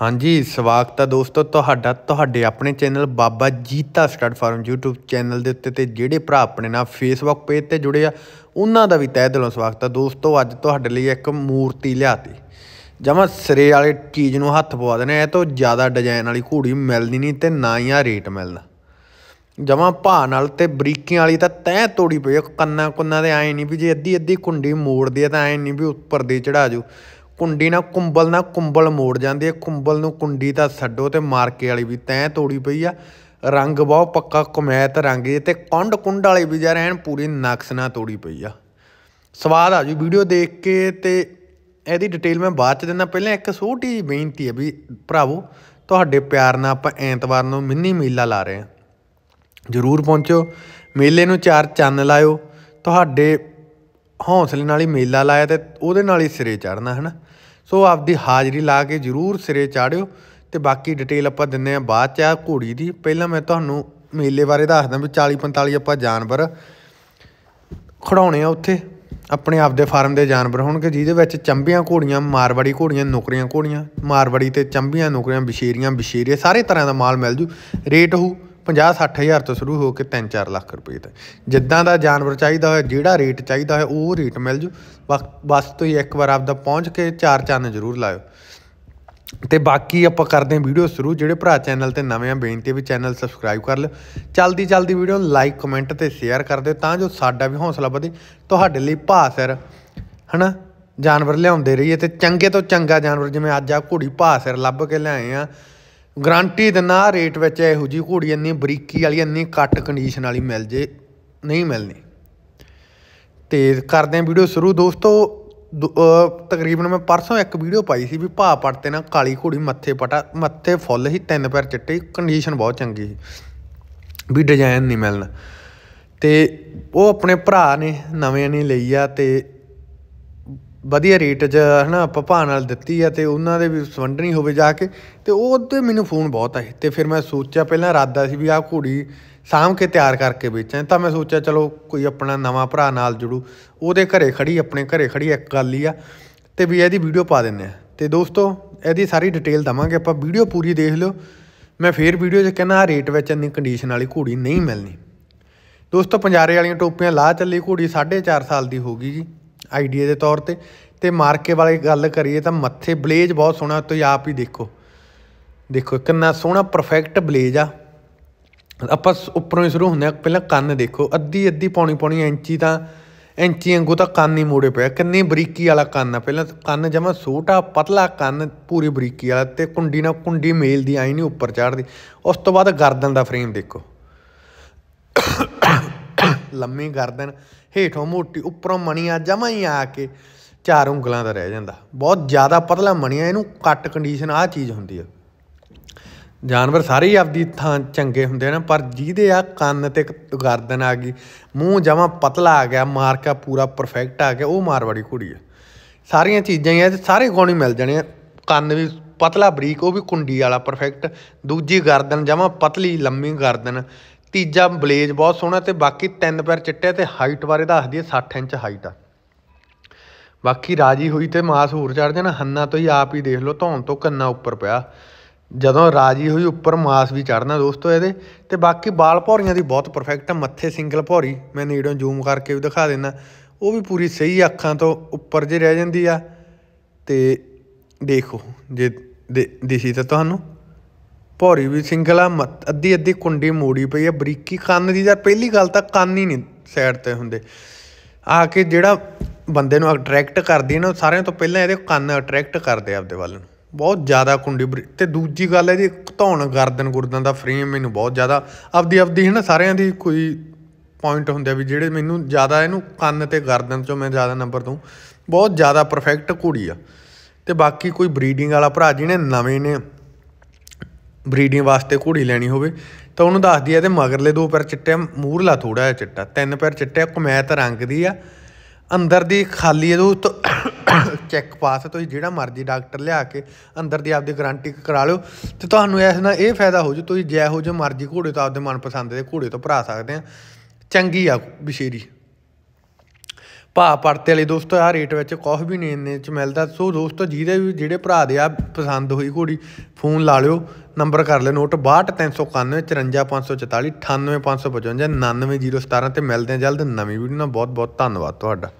ਹਾਂਜੀ ਸਵਾਗਤ ਹੈ ਦੋਸਤੋ ਤੁਹਾਡਾ ਤੁਹਾਡੇ ਆਪਣੇ channel Baba Jeeta stud farm YouTube channel ਦੇ ਉੱਤੇ ਤੇ ਜਿਹੜੇ ਭਰਾ ਆਪਣੇ ਨਾਲ Facebook ਪੇਜ ਤੇ ਜੁੜੇ ਆ ਉਹਨਾਂ ਦਾ ਵੀ ਤਹਿ ਦਿਲੋਂ ਸਵਾਗਤ ਹੈ ਦੋਸਤੋ ਅੱਜ ਤੁਹਾਡੇ ਲਈ ਇੱਕ ਮੂਰਤੀ ਲਿਆਤੀ ਜਮਾ ਸਰੇ ਵਾਲੇ ਚੀਜ਼ ਨੂੰ ਹੱਥ ਪਵਾ ਦੇਣਾ ਇਹ ਤੋਂ ਜ਼ਿਆਦਾ ਡਿਜ਼ਾਈਨ ਵਾਲੀ ਘੋੜੀ ਮਿਲਦੀ ਨਹੀਂ ਤੇ ਨਾ ਹੀ ਆ ਰੇਟ ਮਿਲਦਾ ਜਮਾ ਭਾਅ ਨਾਲ ਤੇ ਬਰੀਕੀਆਂ ਵਾਲੀ ਤਾਂ ਤੈ ਤੋੜੀ ਪਈ ਕੰਨਾਂ ਕੁੰਨਾਂ ਦੇ ਐ ਨਹੀਂ ਵੀ ਜੇ ਅੱਧੀ ਅੱਧੀ ਕੁੰਡੀ ਮੋੜ ਆ ਤਾਂ ਐ ਨਹੀਂ ਵੀ ਉੱਪਰ ਦੇ ਚੜਾ ਜੂ ਕੁੰਡੀ ਨਾਲ ਕੁੰਬਲ ਨਾਲ ਕੁੰਬਲ ਮੋੜ ਜਾਂਦੀ ਹੈ ਕੁੰਬਲ ਨੂੰ ਕੁੰਡੀ ਦਾ ਛੱਡੋ ਤੇ ਮਾਰਕੇ ਵਾਲੀ ਵੀ ਤੈਂ ਤੋੜੀ ਪਈ ਆ ਰੰਗ ਬਹੁ ਪੱਕਾ ਕਮੈਤ ਰੰਗ ਜੇ ਤੇ ਕੰਡ ਕੁੰਡ ਵਾਲੇ ਵੀ ਜਾ ਐਨ ਪੂਰੀ ਨਕਸ ਨਾਲ ਤੋੜੀ ਪਈ ਆ ਸਵਾਦ ਆ ਜੀ ਵੀਡੀਓ ਦੇਖ ਕੇ ਤੇ ਇਹਦੀ ਡਿਟੇਲ ਮੈਂ ਬਾਅਦ ਚ ਦਿੰਦਾ ਪਹਿਲਾਂ ਇੱਕ ਛੋਟੀ ਜੀ ਬੇਨਤੀ ਹੈ ਵੀ ਭਰਾਵੋ ਤੁਹਾਡੇ ਪਿਆਰ ਨਾਲ ਆਪਾਂ ਐਤਵਾਰ ਨੂੰ ਮਿੰਨੀ ਮੇਲਾ ਲਾ ਰਹੇ ਆ ਜ਼ਰੂਰ ਪਹੁੰਚੋ ਮੇਲੇ ਨੂੰ ਚਾਰ ਚੰਨ ਲਾਇਓ ਤੁਹਾਡੇ ਹੌਸਲੇ ਨਾਲ ਹੀ ਮੇਲਾ ਲਾਇਆ ਤੇ ਉਹਦੇ ਨਾਲ ਹੀ ਸਿਰੇ ਚੜਨਾ ਹੈ ਨਾ ਸੋ ਆਪਦੀ ਹਾਜ਼ਰੀ ਲਾ ਕੇ ਜ਼ਰੂਰ ਸਿਰੇ ਚਾੜਿਓ ਤੇ ਬਾਕੀ ਡਿਟੇਲ ਆਪਾਂ ਦਿੰਨੇ ਆ ਬਾਅਦ ਚ ਆ ਘੋੜੀ ਦੀ ਪਹਿਲਾਂ ਮੈਂ ਤੁਹਾਨੂੰ ਮੇਲੇ ਬਾਰੇ ਦੱਸਦਾ ਵੀ 40 45 ਆਪਾਂ ਜਾਨਵਰ ਖੜਾਉਣੇ ਆ ਉੱਥੇ ਆਪਣੇ ਆਪ ਦੇ ਫਾਰਮ ਦੇ ਜਾਨਵਰ ਹੋਣਗੇ ਜਿਹਦੇ ਵਿੱਚ ਚੰਬੀਆਂ ਘੋੜੀਆਂ ਮਾਰਵਾੜੀ ਘੋੜੀਆਂ ਨੁਕਰੀਆਂ ਘੋੜੀਆਂ ਮਾਰਵਾੜੀ ਤੇ ਚੰਬੀਆਂ ਨੁਕਰੀਆਂ ਬਿਸ਼ੇਰੀਆਂ ਬਿਸ਼ੇਰੀਏ ਸਾਰੇ ਤਰ੍ਹਾਂ ਦਾ ਮਾਲ ਮਿਲ ਜੂ ਰੇਟ ਹੋ 50-60000 ਤੋਂ ਸ਼ੁਰੂ ਹੋ ਕੇ 3-4 ਲੱਖ ਰੁਪਏ ਤੱਕ ਜਿੱਦਾਂ ਦਾ ਜਾਨਵਰ ਚਾਹੀਦਾ ਹੋਵੇ ਜਿਹੜਾ ਰੇਟ ਚਾਹੀਦਾ ਹੋਇਆ ਉਹ ਰੇਟ ਮਿਲ ਜੂ ਬਸ ਹੀ ਇੱਕ ਵਾਰ ਆਪਦਾ ਪਹੁੰਚ ਕੇ ਚਾਰ ਚੰਨ ਜ਼ਰੂਰ ਲਾਇਓ ਤੇ ਬਾਕੀ ਆਪਾਂ ਕਰਦੇ ਹਾਂ ਵੀਡੀਓ ਸ਼ੁਰੂ ਜਿਹੜੇ ਭਰਾ ਚੈਨਲ ਤੇ ਨਵੇਂ ਆ ਬੇਨਤੀ ਵੀ ਚੈਨਲ ਸਬਸਕ੍ਰਾਈਬ ਕਰ ਲਓ ਜਲਦੀ ਜਲਦੀ ਵੀਡੀਓ ਨੂੰ ਲਾਈਕ ਕਮੈਂਟ ਤੇ ਸ਼ੇਅਰ ਕਰ ਦਿਓ ਤਾਂ ਜੋ ਸਾਡਾ ਵੀ ਹੌਸਲਾ ਵਧੇ ਤੁਹਾਡੇ ਲਈ ਭਾਸਰ ਹਨਾ ਜਾਨਵਰ ਲਿਆਉਂਦੇ ਰਹੀਏ ਤੇ ਚੰਗੇ ਤੋਂ ਚੰਗਾ ਜਾਨਵਰ ਜਿਵੇਂ ਅੱਜ ਆ ਘੋੜੀ ਭਾਸਰ ਲੱਭ ਕੇ ਲਿਆਏ ਆ ਗਰੰਟੀ ਦਿੰਨਾ ਰੇਟ ਵਿੱਚ ਇਹੋ ਜੀ ਘੋੜੀ ਇੰਨੀ ਬਰੀਕੀ ਵਾਲੀ ਇੰਨੀ ਕੱਟ ਕੰਡੀਸ਼ਨ ਵਾਲੀ ਮਿਲ ਜੇ ਨਹੀਂ ਮਿਲਣੀ ਤੇ ਕਰਦੇ ਆ ਵੀਡੀਓ ਸ਼ੁਰੂ ਦੋਸਤੋ ਤਕਰੀਬਨ ਮੈਂ ਪਰਸੋਂ ਇੱਕ ਵੀਡੀਓ ਪਾਈ ਸੀ ਵੀ ਭਾ ਪੜਤੇ ਨਾ ਕਾਲੀ ਘੋੜੀ ਮੱਥੇ ਪਟਾ ਮੱਥੇ ਫੁੱਲ ਸੀ ਤਿੰਨ ਪੈਰ ਚਿੱਟੇ ਕੰਡੀਸ਼ਨ ਬਹੁਤ ਚੰਗੀ ਸੀ ਵੀ ਡਿਜ਼ਾਈਨ ਨਹੀਂ ਮਿਲਣਾ ਤੇ ਉਹ ਆਪਣੇ ਭਰਾ ਨੇ ਨਵੇਂ ਨੇ ਲਈ ਆ ਤੇ ਵਧੀਆ ਰੇਟ 'ਚ ਹਨਾ ਪਪਾ ਨਾਲ ਦਿੱਤੀ ਆ ਤੇ ਉਹਨਾਂ ਦੇ ਵੀ ਨਹੀਂ ਹੋਵੇ ਜਾ ਕੇ ਤੇ ਉਹ ਤੇ ਮੈਨੂੰ ਫੋਨ ਬਹੁਤ ਆਏ ਤੇ ਫਿਰ ਮੈਂ ਸੋਚਿਆ ਪਹਿਲਾਂ ਰਾਦਾ ਸੀ ਵੀ ਆਹ ਘੋੜੀ ਸਾਮ ਕੇ ਤਿਆਰ ਕਰਕੇ ਵੇਚਾਂ ਤਾਂ ਮੈਂ ਸੋਚਿਆ ਚਲੋ ਕੋਈ ਆਪਣਾ ਨਵਾਂ ਭਰਾ ਨਾਲ ਜੁੜੂ ਉਹਦੇ ਘਰੇ ਖੜੀ ਆਪਣੇ ਘਰੇ ਖੜੀ ਇੱਕ ਗੱਲ ਹੀ ਆ ਤੇ ਵੀ ਇਹਦੀ ਵੀਡੀਓ ਪਾ ਦਿੰਨੇ ਆ ਤੇ ਦੋਸਤੋ ਇਹਦੀ ਸਾਰੀ ਡਿਟੇਲ ਦਵਾਂਗੇ ਆਪਾਂ ਵੀਡੀਓ ਪੂਰੀ ਦੇਖ ਲਿਓ ਮੈਂ ਫੇਰ ਵੀਡੀਓ 'ਚ ਕਹਿੰਦਾ ਆ ਰੇਟ ਵਿੱਚ ਇੰਨੀ ਕੰਡੀਸ਼ਨ ਵਾਲੀ ਘੋੜੀ ਨਹੀਂ ਮਿਲਣੀ ਦੋਸਤੋ ਪੰਜਾਰੇ ਵਾਲੀਆਂ ਟੋਪੀਆਂ ਲਾ ਚੱਲੀ ਘੋੜੀ 4.5 ਸਾਲ ਦੀ ਹੋ ਗਈ ਜੀ ਆਈਡੀਆ ਦੇ ਤੌਰ ਤੇ ਤੇ ਮਾਰਕੇ ਵਾਲੇ ਗੱਲ ਕਰੀਏ ਤਾਂ ਮੱਥੇ ਬਲੇਜ ਬਹੁਤ ਸੋਹਣਾ ਤੁਸੀਂ ਆਪ ਹੀ ਦੇਖੋ ਦੇਖੋ ਕਿੰਨਾ ਸੋਹਣਾ ਪਰਫੈਕਟ ਬਲੇਜ ਆ ਆਪਾਂ ਉੱਪਰੋਂ ਹੀ ਸ਼ੁਰੂ ਹੁੰਦੇ ਆ ਪਹਿਲਾਂ ਕੰਨ ਦੇਖੋ ਅੱਧੀ ਅੱਧੀ ਪੌਣੀ ਪੌਣੀ ਇੰਚੀ ਤਾਂ ਇੰਚੀ ਵਾਂਗੂ ਤਾਂ ਕੰਨ ਹੀ ਮੋੜੇ ਪਿਆ ਕਿੰਨੀ ਬਰੀਕੀ ਵਾਲਾ ਕੰਨ ਆ ਪਹਿਲਾਂ ਕੰਨ ਜਮਾ ਛੋਟਾ ਪਤਲਾ ਕੰਨ ਪੂਰੀ ਬਰੀਕੀ ਵਾਲਾ ਤੇ ਕੁੰਡੀ ਨਾਲ ਕੁੰਡੀ ਮੇਲਦੀ ਆਈ ਨਹੀਂ ਉੱਪਰ ਚੜਦੀ ਉਸ ਤੋਂ ਬਾਅਦ ਗਰਦਨ ਦਾ ਫਰੇਮ ਦੇਖੋ ਲੰਮੀ ਗਰਦਨ ਹੇਠੋਂ ਮੋਟੀ ਉੱਪਰੋਂ ਮਣੀਆਂ ਜਮਾਂ ਹੀ ਆ ਕੇ ਚਾਰ ਉਂਗਲਾਂ ਦਾ ਰਹਿ ਜਾਂਦਾ ਬਹੁਤ ਜ਼ਿਆਦਾ ਪਤਲਾ ਮਣੀਆਂ ਇਹਨੂੰ ਕੱਟ ਕੰਡੀਸ਼ਨ ਆ ਚੀਜ਼ ਹੁੰਦੀ ਆ ਜਾਨਵਰ ਸਾਰੇ ਹੀ ਆਪਦੀ ਥਾਂ ਚੰਗੇ ਹੁੰਦੇ ਨੇ ਪਰ ਜਿਹਦੇ ਆ ਕੰਨ ਤੇ ਗਰਦਨ ਆ ਗਈ ਮੂੰਹ ਜਮਾ ਪਤਲਾ ਆ ਗਿਆ ਮਾਰਕਾ ਪੂਰਾ ਪਰਫੈਕਟ ਆ ਗਿਆ ਉਹ ਮਾਰਵਾੜੀ ਘੋੜੀ ਆ ਸਾਰੀਆਂ ਚੀਜ਼ਾਂ ਹੀ ਆ ਤੇ ਸਾਰੇ ਗੁਣ ਹੀ ਮਿਲ ਜਾਣੇ ਆ ਕੰਨ ਵੀ ਪਤਲਾ ਬਰੀਕ ਉਹ ਵੀ ਕੁੰਡੀ ਵਾਲਾ ਪਰਫੈਕਟ ਦੂਜੀ ਗਰਦਨ ਜਮਾ ਪਤਲੀ ਲੰਮੀ ਗਰਦਨ ਤੀਜਾ ਬਲੇਜ ਬਹੁਤ ਸੋਹਣਾ ਤੇ ਬਾਕੀ ਤਿੰਨ ਪੈਰ ਚਿੱਟੇ ਤੇ ਹਾਈਟ ਬਾਰੇ ਦੱਸਦੀ ਹੈ 60 ਇੰਚ ਹਾਈਟ ਆ ਬਾਕੀ ਰਾਜੀ ਹੋਈ ਤੇ ਮਾਸ ਹੋਰ ਚੜ ਜਾਣਾ ਹੰਨਾ ਤੋਂ ਹੀ ਆਪ ਹੀ ਦੇਖ ਲਓ ਧੌਣ ਤੋਂ ਕੰਨਾ ਉੱਪਰ ਪਿਆ ਜਦੋਂ ਰਾਜੀ ਹੋਈ ਉੱਪਰ ਮਾਸ ਵੀ ਚੜਨਾ ਦੋਸਤੋ ਇਹਦੇ ਤੇ ਬਾਕੀ ਬਾਲ ਭੌਰੀਆਂ ਦੀ ਬਹੁਤ ਪਰਫੈਕਟ ਆ ਮੱਥੇ ਸਿੰਗਲ ਭੌਰੀ ਮੈਂ ਨੇੜੋਂ ਜ਼ੂਮ ਕਰਕੇ ਵੀ ਦਿਖਾ ਦੇਣਾ ਉਹ ਵੀ ਪੂਰੀ ਸਹੀ ਅੱਖਾਂ ਤੋਂ ਉੱਪਰ ਜੇ ਰਹਿ ਜਾਂਦੀ ਆ ਤੇ ਦੇਖੋ ਜੇ ਦਿਸੀ ਤਾਂ ਤੁਹਾਨੂੰ ਭੌਰੀ ਵੀ ਸਿੰਗਲਾ ਮਤ ਅੱਧੀ ਅੱਧੀ ਕੁੰਡੀ ਮੋੜੀ ਪਈ ਆ ਬਰੀਕੀ ਕੰਨ ਦੀ ਯਾਰ ਪਹਿਲੀ ਗੱਲ ਤਾਂ ਕੰਨ ਹੀ ਨਹੀਂ ਸਾਈਡ ਤੇ ਹੁੰਦੇ ਆ ਕੇ ਜਿਹੜਾ ਬੰਦੇ ਨੂੰ ਅਟਰੈਕਟ ਕਰਦੀ ਨਾ ਸਾਰਿਆਂ ਤੋਂ ਪਹਿਲਾਂ ਇਹਦੇ ਕੰਨ ਅਟਰੈਕਟ ਕਰਦੇ ਆਪਦੇ ਵੱਲ ਨੂੰ ਬਹੁਤ ਜ਼ਿਆਦਾ ਕੁੰਡੀ ਤੇ ਦੂਜੀ ਗੱਲ ਇਹਦੀ ਧੌਣ ਗਰਦਨ ਗੁਰਦਨ ਦਾ ਫਰੇਮ ਮੈਨੂੰ ਬਹੁਤ ਜ਼ਿਆਦਾ ਆਪਦੀ ਆਪਦੀ ਹੈ ਨਾ ਸਾਰਿਆਂ ਦੀ ਕੋਈ ਪੁਆਇੰਟ ਹੁੰਦੇ ਵੀ ਜਿਹੜੇ ਮੈਨੂੰ ਜ਼ਿਆਦਾ ਇਹਨੂੰ ਕੰਨ ਤੇ ਗਰਦਨ ਚੋਂ ਮੈਂ ਜ਼ਿਆਦਾ ਨੰਬਰ ਦੂੰ ਬਹੁਤ ਜ਼ਿਆਦਾ ਪਰਫੈਕਟ ਕੁੜੀ ਆ ਤੇ ਬਾਕੀ ਕੋਈ ਬਰੀਡਿੰਗ ਵਾਲਾ ਭਰਾ ਜਿਹਨੇ ਨਵੇਂ ਨੇ ਬਰੀਡਿੰਗ ਵਾਸਤੇ ਘੋੜੀ ਲੈਣੀ ਹੋਵੇ ਤਾਂ ਉਹਨੂੰ ਦੱਸਦੀ ਆ ਤੇ ਮਗਰਲੇ ਦੋ ਪੈਰ ਚਿੱਟੇ ਆ ਮੂਹਰਲਾ ਥੋੜਾ ਜਿਹਾ ਚਿੱਟਾ ਤਿੰਨ ਪੈਰ ਚਿੱਟੇ ਕੁਮੈਤ ਕਮੈਤ ਰੰਗ ਦੀ ਆ ਅੰਦਰ ਦੀ ਖਾਲੀ ਇਹਦੇ ਉੱਤੋਂ ਚੈੱਕ ਪਾਸ ਤੁਸੀਂ ਜਿਹੜਾ ਮਰਜ਼ੀ ਡਾਕਟਰ ਲਿਆ ਕੇ ਅੰਦਰ ਦੀ ਆਪਦੀ ਗਾਰੰਟੀ ਕਰਾ ਲਿਓ ਤੇ ਤੁਹਾਨੂੰ ਇਸ ਨਾਲ ਇਹ ਫਾਇਦਾ ਹੋ ਜੂ ਤੁਸੀਂ ਜੈ ਹੋ ਜੋ ਮਰਜ਼ੀ ਘੋੜੇ ਤੋਂ ਆਪਦੇ ਮਨਪਸੰਦ ਦੇ ਘੋੜੇ ਤੋਂ ਭਰਾ ਸਕਦੇ ਆ ਚੰਗੀ ਆ ਬਿਸ਼ੇਰੀ ਭਾਅ ਪਰਤੇ ਵਾਲੇ ਦੋਸਤੋ ਆ ਰੇਟ ਵਿੱਚ ਕੁਝ ਵੀ ਨਹੀਂ ਇੰਨੇ ਚ ਮਿਲਦਾ ਸੋ ਦੋਸਤੋ ਜਿਹਦੇ ਵੀ ਜਿਹੜੇ ਭਰਾ ਦੇ ਆ ਪਸੰਦ ਹੋਈ ਘੋੜੀ ਫੋਨ ਲਾ ਲਿਓ ਨੰਬਰ ਕਰ ਲੈ ਨੋਟ 6239194544 98555 99017 ਤੇ ਮਿਲਦੇ ਆ ਜਲਦ ਨਵੀਂ ਵੀਡੀਓ ਨਾਲ ਬਹੁਤ ਬਹੁਤ ਧੰਨਵਾਦ ਤੁਹਾਡਾ